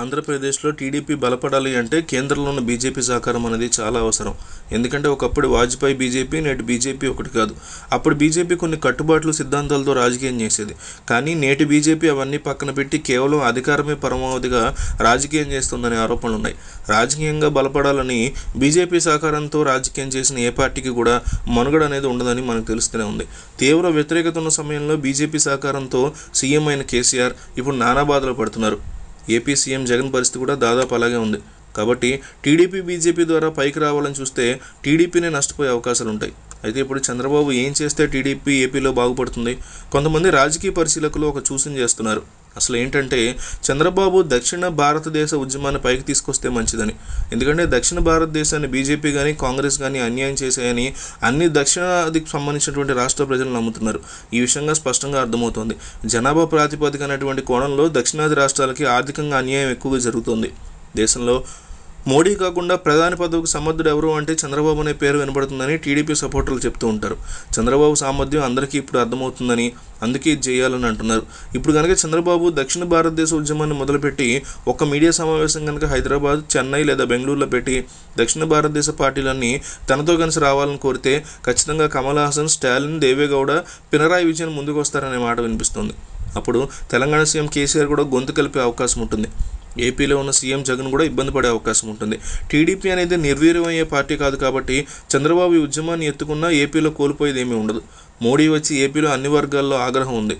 ఆంధ్రప్రదేశ్లో టీడీపీ బలపడాలి అంటే కేంద్రంలో ఉన్న బీజేపీ సహకారం అనేది చాలా అవసరం ఎందుకంటే ఒకప్పుడు వాజ్పేయి బీజేపీ నేటి బీజేపీ ఒకటి కాదు అప్పుడు బీజేపీ కొన్ని కట్టుబాట్లు సిద్ధాంతాలతో రాజకీయం చేసేది కానీ నేటి బీజేపీ అవన్నీ పక్కన పెట్టి కేవలం అధికారమే పరమావధిగా రాజకీయం చేస్తుందనే ఆరోపణలు ఉన్నాయి రాజకీయంగా బలపడాలని బీజేపీ సహకారంతో రాజకీయం చేసిన ఏ పార్టీకి కూడా మనుగడ అనేది ఉండదని మనకు తెలుస్తూనే ఉంది తీవ్ర వ్యతిరేకత ఉన్న సమయంలో బీజేపీ సహకారంతో సీఎం అయిన కేసీఆర్ ఇప్పుడు నానా బాధలు పడుతున్నారు ఏపీ సీఎం జగన్ పరిస్థితి కూడా దాదాపు అలాగే ఉంది కాబట్టి టీడీపీ బీజేపీ ద్వారా పైకి రావాలని చూస్తే టీడీపీనే నష్టపోయే అవకాశాలు ఉంటాయి అయితే ఇప్పుడు చంద్రబాబు ఏం చేస్తే టీడీపీ ఏపీలో బాగుపడుతుంది కొంతమంది రాజకీయ పరిశీలకులు ఒక చూసిన చేస్తున్నారు అసలు ఏంటంటే చంద్రబాబు దక్షిణ భారతదేశ ఉద్యమాన్ని పైకి తీసుకొస్తే మంచిదని ఎందుకంటే దక్షిణ భారతదేశాన్ని బీజేపీ కానీ కాంగ్రెస్ కానీ అన్యాయం చేశాయని అన్ని దక్షిణాదికి సంబంధించినటువంటి రాష్ట్ర ప్రజలు నమ్ముతున్నారు ఈ విషయంగా స్పష్టంగా అర్థమవుతోంది జనాభా ప్రాతిపదిక అనేటువంటి కోణంలో దక్షిణాది రాష్ట్రాలకి ఆర్థికంగా అన్యాయం ఎక్కువగా జరుగుతుంది దేశంలో మోడీ కాకుండా ప్రధాని పదవికి సమర్థుడు ఎవరు అంటే చంద్రబాబు అనే పేరు వినబడుతుందని టీడీపీ సపోర్టర్లు చెప్తూ ఉంటారు చంద్రబాబు సామర్థ్యం అందరికీ ఇప్పుడు అర్థమవుతుందని అందుకే చేయాలని అంటున్నారు ఇప్పుడు కనుక చంద్రబాబు దక్షిణ భారతదేశ ఉద్యమాన్ని మొదలుపెట్టి ఒక మీడియా సమావేశం కనుక హైదరాబాద్ చెన్నై లేదా బెంగళూరులో పెట్టి దక్షిణ భారతదేశ పార్టీలన్నీ తనతో కలిసి రావాలని కోరితే ఖచ్చితంగా కమల్ హాసన్ స్టాలిన్ దేవేగౌడ పినరాయి విజయన్ ముందుకు వస్తారనే మాట వినిపిస్తుంది అప్పుడు తెలంగాణ సీఎం కేసీఆర్ కూడా గొంతు కలిపే అవకాశం ఉంటుంది ఏపీలో ఉన్న సీఎం జగన్ కూడా ఇబ్బంది పడే అవకాశం ఉంటుంది టీడీపీ అనేది నిర్వీర్యమయ్యే పార్టీ కాదు కాబట్టి చంద్రబాబు ఉద్యమాన్ని ఎత్తుకున్నా ఏపీలో కోల్పోయేది ఏమీ ఉండదు మోడీ వచ్చి ఏపీలో అన్ని వర్గాల్లో ఆగ్రహం ఉంది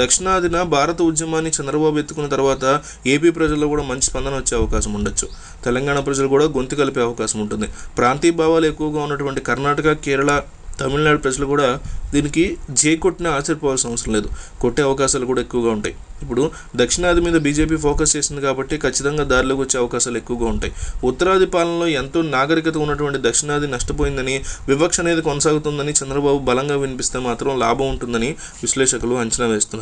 దక్షిణాదిన భారత ఉద్యమాన్ని చంద్రబాబు ఎత్తుకున్న తర్వాత ఏపీ ప్రజల్లో కూడా మంచి స్పందన వచ్చే అవకాశం ఉండొచ్చు తెలంగాణ ప్రజలు కూడా గొంతు కలిపే అవకాశం ఉంటుంది ప్రాంతీయ భావాలు ఎక్కువగా ఉన్నటువంటి కర్ణాటక కేరళ తమిళనాడు ప్రజలు కూడా దీనికి జే కొట్టిన ఆశ్చర్యపోవాల్సిన అవసరం లేదు కొట్టే అవకాశాలు కూడా ఎక్కువగా ఉంటాయి ఇప్పుడు దక్షిణాది మీద బీజేపీ ఫోకస్ చేసింది కాబట్టి ఖచ్చితంగా దారిలోకి వచ్చే అవకాశాలు ఎక్కువగా ఉంటాయి ఉత్తరాది పాలనలో ఎంతో నాగరికత ఉన్నటువంటి దక్షిణాది నష్టపోయిందని వివక్ష అనేది కొనసాగుతుందని చంద్రబాబు బలంగా వినిపిస్తే మాత్రం లాభం ఉంటుందని విశ్లేషకులు అంచనా వేస్తున్నారు